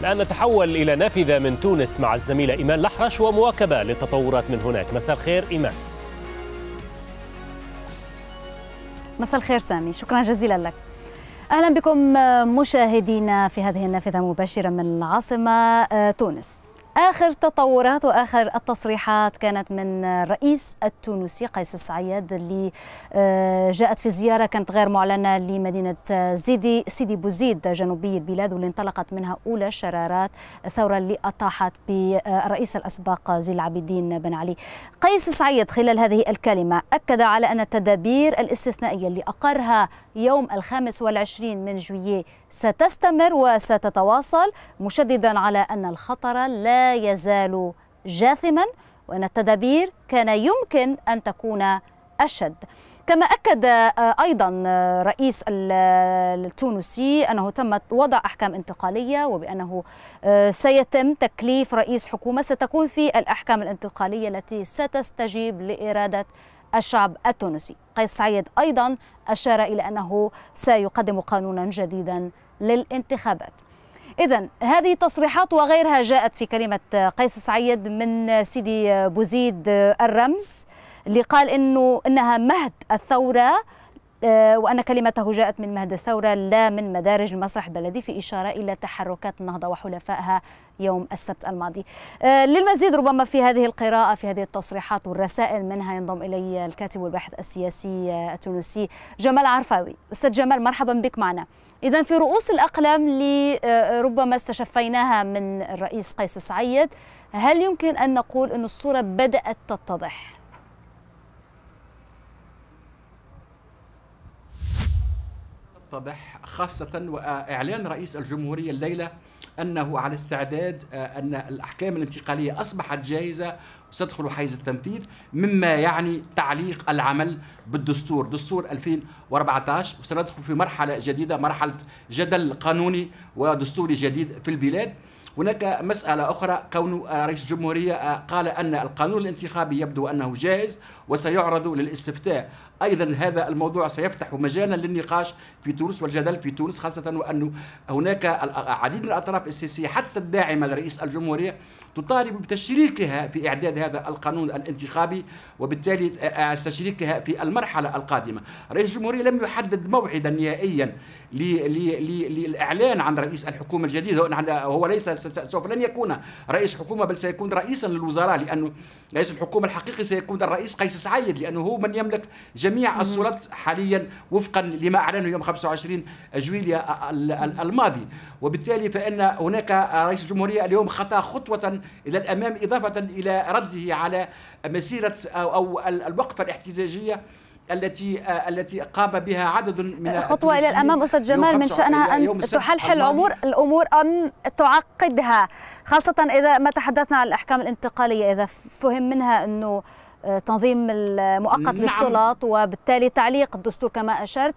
الآن نتحول إلى نافذة من تونس مع الزميلة إيمان لحرش ومواكبة للتطورات من هناك مساء الخير إيمان مساء الخير سامي شكرا جزيلا لك أهلا بكم مشاهدينا في هذه النافذة مباشرة من العاصمة آه، تونس آخر تطورات وآخر التصريحات كانت من الرئيس التونسي قيس سعيد اللي آه، جاءت في زيارة كانت غير معلنة لمدينة زيدي سيدي بوزيد جنوبي البلاد واللي انطلقت منها أولى شرارات الثورة اللي أطاحت بالرئيس الأسبق زين العابدين بن علي قيس سعيد خلال هذه الكلمة أكد على أن التدابير الاستثنائية اللي أقرها يوم الخامس والعشرين من جويه ستستمر وستتواصل مشددا على أن الخطر لا يزال جاثما وأن التدابير كان يمكن أن تكون أشد كما أكد آه، أيضا آه، رئيس آه، التونسي أنه تم وضع أحكام انتقالية وبأنه سيتم تكليف رئيس حكومة ستكون في الأحكام الانتقالية التي ستستجيب لإرادة الشعب التونسي قيس سعيد أيضا أشار إلى أنه سيقدم قانونا جديدا للانتخابات إذا هذه التصريحات وغيرها جاءت في كلمة قيس سعيد من سيدي بوزيد الرمز اللي قال إنه إنها مهد الثورة آه، وأن كلمته جاءت من مهد الثورة لا من مدارج المسرح البلدي في إشارة إلى تحركات النهضة وحلفائها يوم السبت الماضي آه، للمزيد ربما في هذه القراءة في هذه التصريحات والرسائل منها ينضم إلي الكاتب والباحث السياسي آه، التونسي جمال عرفاوي أستاذ جمال مرحبا بك معنا إذا في رؤوس الأقلام اللي ربما استشفيناها من الرئيس قيس سعيد هل يمكن أن نقول أن الصورة بدأت تتضح؟ يتضح خاصة وإعلان رئيس الجمهورية الليلة أنه على استعداد آه، أن الأحكام الانتقالية أصبحت جاهزة وستدخل حيز التنفيذ مما يعني تعليق العمل بالدستور دستور 2014 وسندخل في مرحلة جديدة مرحلة جدل قانوني ودستوري جديد في البلاد هناك مسألة أخرى كون آه، رئيس الجمهورية آه، قال أن القانون الانتخابي يبدو أنه جاهز وسيعرض للاستفتاء أيضا هذا الموضوع سيفتح مجالا للنقاش في تونس والجدل في تونس خاصة وأنه هناك العديد آه، من الأطراف السياسية حتى الداعمة لرئيس الجمهورية تطالب بتشريكها في إعداد هذا القانون الانتخابي وبالتالي تشريكها في المرحلة القادمة رئيس الجمهورية لم يحدد موعدا نهائيا للإعلان عن رئيس الحكومة الجديدة هو ليس سوف لن يكون رئيس حكومة بل سيكون رئيسا للوزراء لأنه رئيس الحكومة الحقيقي سيكون الرئيس قيس سعيد لأنه هو من يملك جميع السلطات حاليا وفقا لما أعلنه يوم 25 جويليا الماضي وبالتالي فإن هناك رئيس الجمهورية اليوم خطا خطوة إلى الأمام إضافة إلى رده على مسيرة أو الوقفة الاحتجاجية التي آه، التي قام بها عدد من خطوه الى الامام استاذ جمال من شانها ان تحلحل امور الامور ام تعقدها خاصه اذا ما تحدثنا عن الاحكام الانتقاليه اذا فهم منها انه آه، تنظيم المؤقت نعم. للسلط وبالتالي تعليق الدستور كما اشرت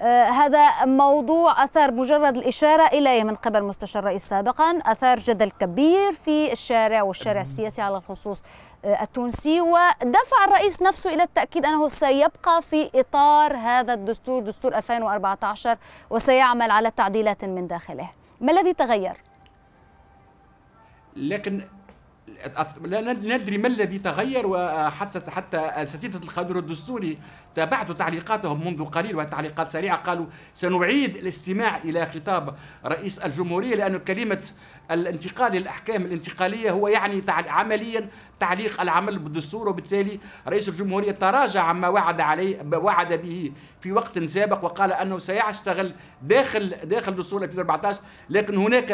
آه، هذا موضوع أثار مجرد الإشارة إليه من قبل مستشار الرئيس سابقا أثار جدل كبير في الشارع والشارع السياسي على الخصوص آه، التونسي ودفع الرئيس نفسه إلى التأكيد أنه سيبقى في إطار هذا الدستور دستور 2014 وسيعمل على تعديلات من داخله ما الذي تغير؟ لكن لا ندري ما الذي تغير وحتى حتى سفينة الخادر الدستوري تابعت تعليقاتهم منذ قليل وتعليقات سريعة قالوا سنعيد الاستماع إلى خطاب رئيس الجمهورية لأن كلمة الانتقال للأحكام الانتقالية هو يعني عمليا تعليق العمل بالدستور وبالتالي رئيس الجمهورية تراجع عما وعد عليه وعد به في وقت سابق وقال أنه سيشتغل داخل داخل دستور 2014 لكن هناك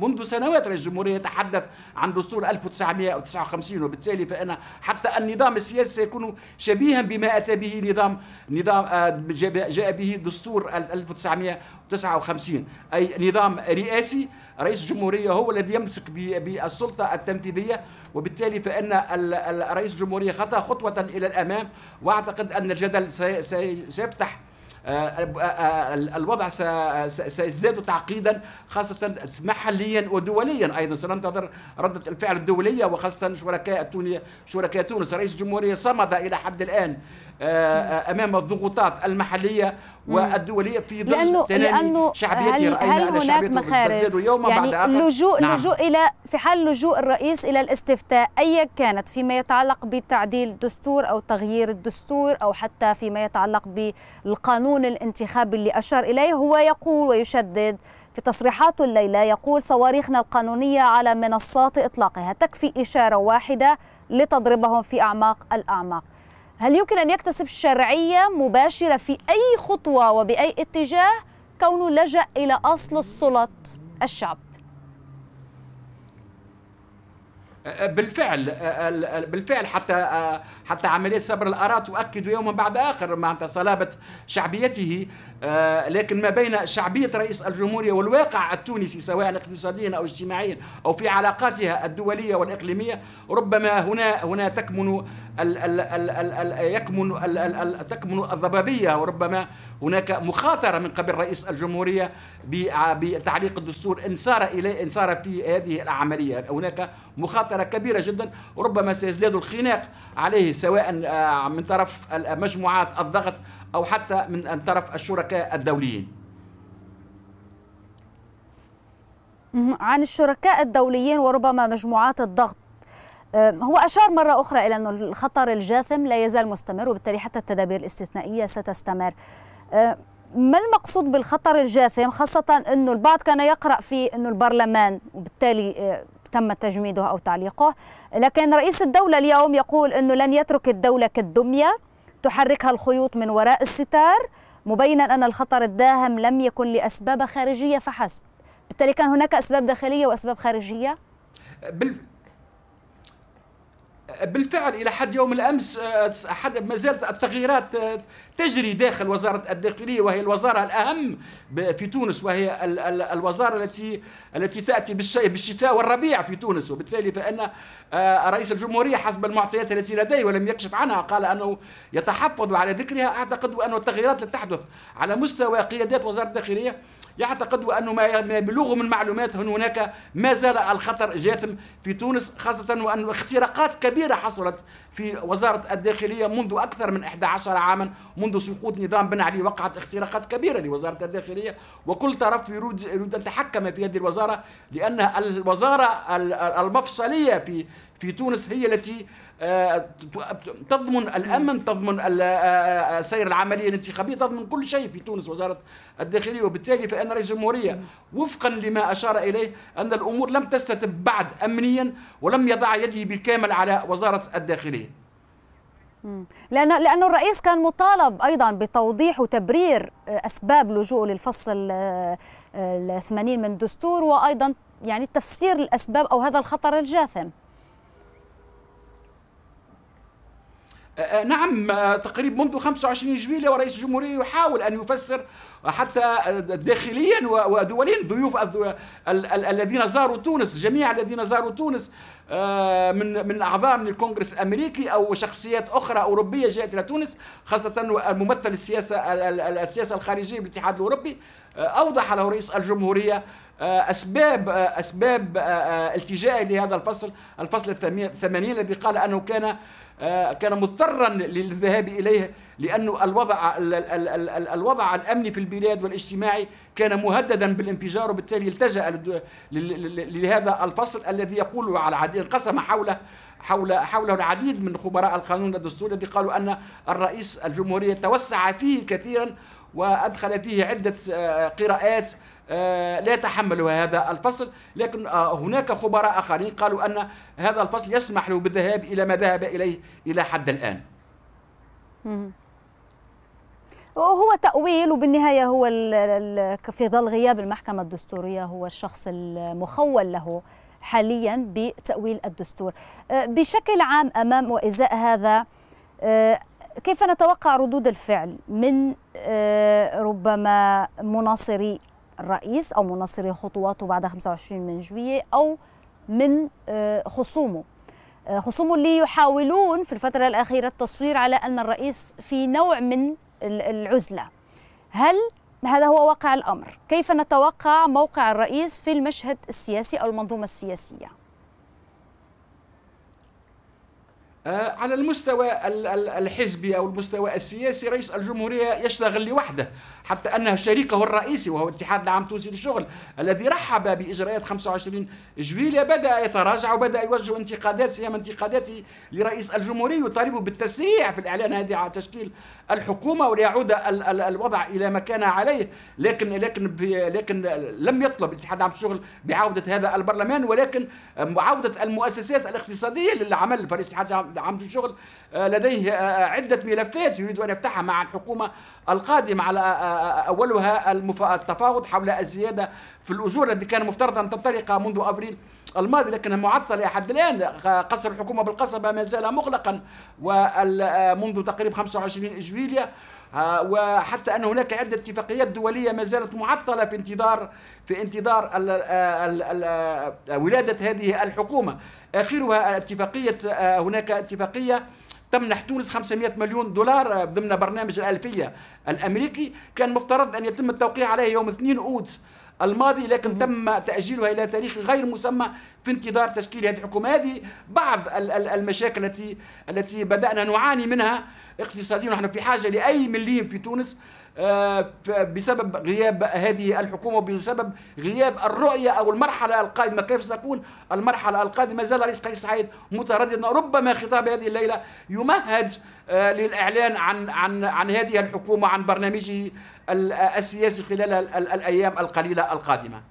منذ سنوات رئيس الجمهورية يتحدث عن دستور 1000 1959 وبالتالي فإن حتى النظام السياسي سيكون شبيها بما أتى به نظام نظام آه، جاء به دستور 1959 أي نظام رئاسي رئيس الجمهورية هو الذي يمسك بالسلطة التنفيذية وبالتالي فإن رئيس الجمهورية خطى خطوة إلى الأمام وأعتقد أن الجدل سيفتح آه، آه، آه، الوضع سيزداد تعقيدا خاصة محليا ودوليا أيضا سننتظر ردة الفعل الدولية وخاصة شركاء تونيا شركاء تونس رئيس الجمهورية صمد إلى حد الآن أمام الضغوطات المحلية والدولية في ظل لأنه, لأنه شعبيته هل, هل هناك مخارج يوما يعني بعد آخر لجوء نعم. لجوء إلى في حال لجوء الرئيس إلى الاستفتاء أيا كانت فيما يتعلق بتعديل الدستور أو تغيير الدستور أو حتى فيما يتعلق بالقانون قانون الانتخاب اللي أشار إليه هو يقول ويشدد في تصريحاته الليلة يقول صواريخنا القانونية على منصات إطلاقها تكفي إشارة واحدة لتضربهم في أعماق الأعماق هل يمكن أن يكتسب شرعية مباشرة في أي خطوة وبأي اتجاه كونه لجأ إلى أصل السلط الشعب بالفعل بالفعل حتى حتى عمليه صبر الاراء تؤكد يوما بعد اخر معناتها صلابه شعبيته لكن ما بين شعبيه رئيس الجمهوريه والواقع التونسي سواء اقتصاديا او اجتماعيا او في علاقاتها الدوليه والاقليميه ربما هنا هنا تكمن ال ال ال ال يكمن ال ال ال تكمن الضبابيه وربما هناك مخاطره من قبل رئيس الجمهورية بتعليق الدستور إن صار إليه إن صار في هذه العملية هناك مخاطرة كبيرة جدا ربما سيزداد الخناق عليه سواء آه، من طرف مجموعات الضغط أو حتى من طرف الشركاء الدوليين عن الشركاء الدوليين وربما مجموعات الضغط آه، هو أشار مرة أخرى إلى أن الخطر الجاثم لا يزال مستمر وبالتالي حتى التدابير الاستثنائية ستستمر آه، ما المقصود بالخطر الجاثم خاصة أنه البعض كان يقرأ في أنه البرلمان وبالتالي آه، تم تجميده أو تعليقه لكن رئيس الدولة اليوم يقول أنه لن يترك الدولة كالدمية تحركها الخيوط من وراء الستار مبينا أن الخطر الداهم لم يكن لأسباب خارجية فحسب بالتالي كان هناك أسباب داخلية وأسباب خارجية آه، بالفعل الى حد يوم الامس آه، ما زالت التغييرات آه، تجري داخل وزاره الداخليه وهي الوزاره الاهم في تونس وهي الوزاره التي التي تاتي بالشتاء والربيع في تونس وبالتالي فان آه، رئيس الجمهوريه حسب المعطيات التي لديه ولم يكشف عنها قال انه يتحفظ على ذكرها اعتقد ان التغييرات التي تحدث على مستوى قيادات وزاره الداخليه يعتقد انه ما يبلغه من معلومات هناك ما زال الخطر جاثم في تونس خاصه وان اختراقات كبيرة كبيرة حصلت في وزارة الداخلية منذ أكثر من 11 عاما منذ سقوط نظام بن علي وقعت اختراقات كبيرة لوزارة الداخلية وكل طرف يريد أن يتحكم في هذه الوزارة لأن الوزارة المفصلية في في تونس هي التي آه، تضمن الامن تضمن آه، آه، سير العمليه الانتخابيه تضمن كل شيء في تونس وزاره الداخليه وبالتالي فان رئيس الجمهوريه وفقا لما اشار اليه ان الامور لم تستتب بعد امنيا ولم يضع يده بالكامل على وزارة الداخلية لأن لأنه الرئيس كان مطالب أيضا بتوضيح وتبرير آه، أسباب لجوءه للفصل آه، آه، الثمانين من الدستور وأيضا يعني تفسير الأسباب أو هذا الخطر الجاثم آه، آه، نعم آه، تقريب منذ 25 جويلية ورئيس الجمهورية يحاول أن يفسر حتى داخليا ودوليا ضيوف الذين زاروا تونس جميع الذين زاروا تونس من من اعضاء من الكونغرس الامريكي او شخصيات اخرى اوروبيه جاءت الى تونس خاصه الممثل السياسه السياسه الخارجيه بالاتحاد الاوروبي اوضح له رئيس الجمهوريه اسباب اسباب التجائه لهذا الفصل الفصل الثمانين الذي قال انه كان آه، كان مضطرا للذهاب اليه لأنه الوضع الوضع الأمني في البلاد والاجتماعي كان مهددا بالانفجار وبالتالي التجأ لهذا الفصل الذي يقول على عدد انقسم حوله حول حوله العديد من خبراء القانون الدستوري الذي قالوا ان الرئيس الجمهوريه توسع فيه كثيرا وادخل فيه عده آه، قراءات آه، لا يتحملها هذا الفصل لكن آه، هناك خبراء اخرين قالوا ان هذا الفصل يسمح له بالذهاب الى ما ذهب اليه الى حد الان هو تأويل وبالنهاية هو في ظل غياب المحكمة الدستورية هو الشخص المخول له حاليا بتأويل الدستور آه، بشكل عام أمام وإزاء هذا آه، كيف نتوقع ردود الفعل من آه، ربما مناصري الرئيس أو مناصري خطواته بعد 25 من جوية أو من خصومه خصومه اللي يحاولون في الفترة الأخيرة التصوير على أن الرئيس في نوع من العزلة هل هذا هو واقع الأمر كيف نتوقع موقع الرئيس في المشهد السياسي أو المنظومة السياسية آه، على المستوى الحزبي او المستوى السياسي رئيس الجمهوريه يشتغل لوحده حتى انه شريكه الرئيسي وهو الاتحاد العام التونسي للشغل الذي رحب باجراءات 25 جويليا بدا يتراجع وبدا يوجه انتقادات سيما انتقاداته لرئيس الجمهوريه يطالب بالتسريع في الاعلان هذه على تشكيل الحكومه وليعود الوضع الى ما كان عليه لكن لكن لكن لم يطلب الاتحاد العام للشغل بعوده هذا البرلمان ولكن معاوده المؤسسات الاقتصاديه للعمل فالاتحاد عمد الشغل آه، لديه آه، آه، عدة ملفات يريد أن يفتحها مع الحكومة القادمة على أولها التفاوض حول الزيادة في الأجور التي كان مفترض أن تنطلق منذ أبريل الماضي لكنها معطلة حد الآن قصر الحكومة بالقصبة ما زال مغلقا ومنذ تقريبا 25 إجويلية وحتى أن هناك عدة اتفاقيات دولية ما زالت معطلة في انتظار في انتظار الـ الـ الـ ولادة هذه الحكومة آخرها اتفاقية هناك اتفاقية تمنح تونس 500 مليون دولار ضمن برنامج الألفية الأمريكي كان مفترض أن يتم التوقيع عليه يوم 2 أوت الماضي لكن تم تأجيلها إلى تاريخ غير مسمى في انتظار تشكيل هذه الحكومة هذه بعض المشاكل التي التي بدأنا نعاني منها اقتصاديا ونحن في حاجة لأي مليم في تونس آه، بسبب غياب هذه الحكومة وبسبب غياب الرؤية أو المرحلة القادمة كيف ستكون المرحلة القادمة ما زال الرئيس قيس سعيد مترددا ربما خطاب هذه الليلة يمهد آه، للإعلان عن عن عن هذه الحكومة عن برنامجه آه، السياسي خلال الأيام القليلة القادمة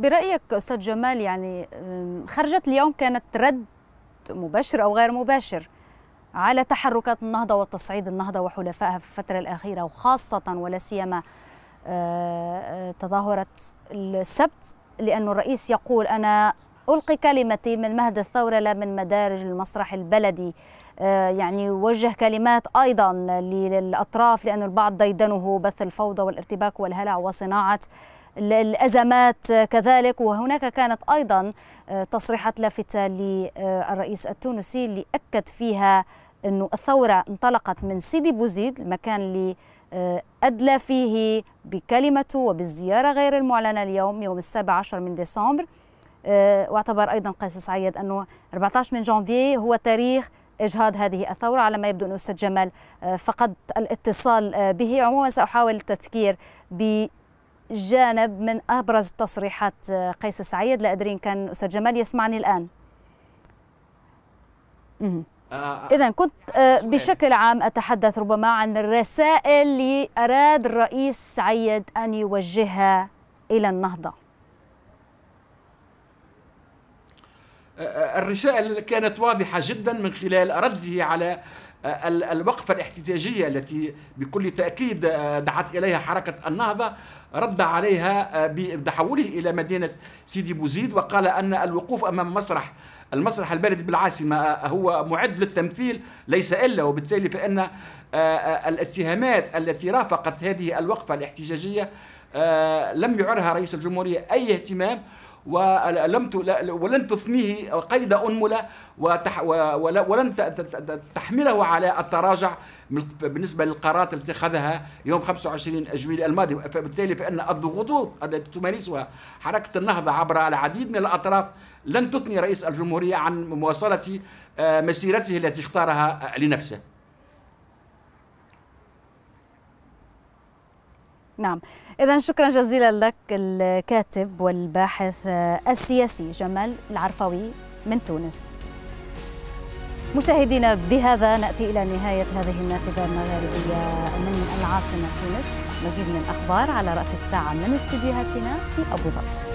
برأيك أستاذ جمال يعني خرجت اليوم كانت رد مباشر أو غير مباشر على تحركات النهضة والتصعيد النهضة وحلفائها في الفترة الأخيرة وخاصة ولا سيما آه، آه، تظاهرة السبت لأن الرئيس يقول أنا ألقي كلمتي من مهد الثورة لا من مدارج المسرح البلدي آه، يعني وجه كلمات أيضا للأطراف لأن البعض ديدنه بث الفوضى والارتباك والهلع وصناعة الأزمات كذلك وهناك كانت أيضا تصريحات لافتة للرئيس التونسي اللي أكد فيها أنه الثورة انطلقت من سيدي بوزيد المكان اللي آه، أدلى فيه بكلمته وبالزيارة غير المعلنة اليوم يوم السابع عشر من ديسمبر آه، واعتبر أيضا قيس سعيد أنه 14 من جانفي هو تاريخ إجهاض هذه الثورة على ما يبدو أن أستاذ جمال آه، فقد الاتصال به عموما سأحاول التذكير بجانب من أبرز تصريحات قيس سعيد لا أدري إن كان أستاذ جمال يسمعني الآن آه، آه. إذا كنت آه، بشكل عام أتحدث ربما عن الرسائل اللي أراد الرئيس سعيد أن يوجهها إلى النهضة الرسائل كانت واضحة جدا من خلال رده على آه، الوقفة الاحتجاجية التي بكل تأكيد آه، دعت إليها حركة النهضة رد عليها آه، بتحوله إلى مدينة سيدي بوزيد وقال أن الوقوف أمام مسرح المسرح البلدي بالعاصمة هو معد للتمثيل ليس إلا وبالتالي فإن الاتهامات التي رافقت هذه الوقفة الاحتجاجية لم يعرها رئيس الجمهورية أي اهتمام ولم ولن تثنيه قيد أنملة ولن تحمله على التراجع بالنسبة للقرارات التي اتخذها يوم 25 جويلية الماضي فبالتالي فإن الضغوطات التي تمارسها حركة النهضة عبر العديد من الأطراف لن تثني رئيس الجمهورية عن مواصلة آه، مسيرته التي اختارها لنفسه نعم إذا شكرا جزيلا لك الكاتب والباحث السياسي جمال العرفوي من تونس مشاهدينا بهذا نأتي إلى نهاية هذه النافذة المغاربية من العاصمة تونس مزيد من الأخبار على رأس الساعة من استديوهاتنا في أبو ظبي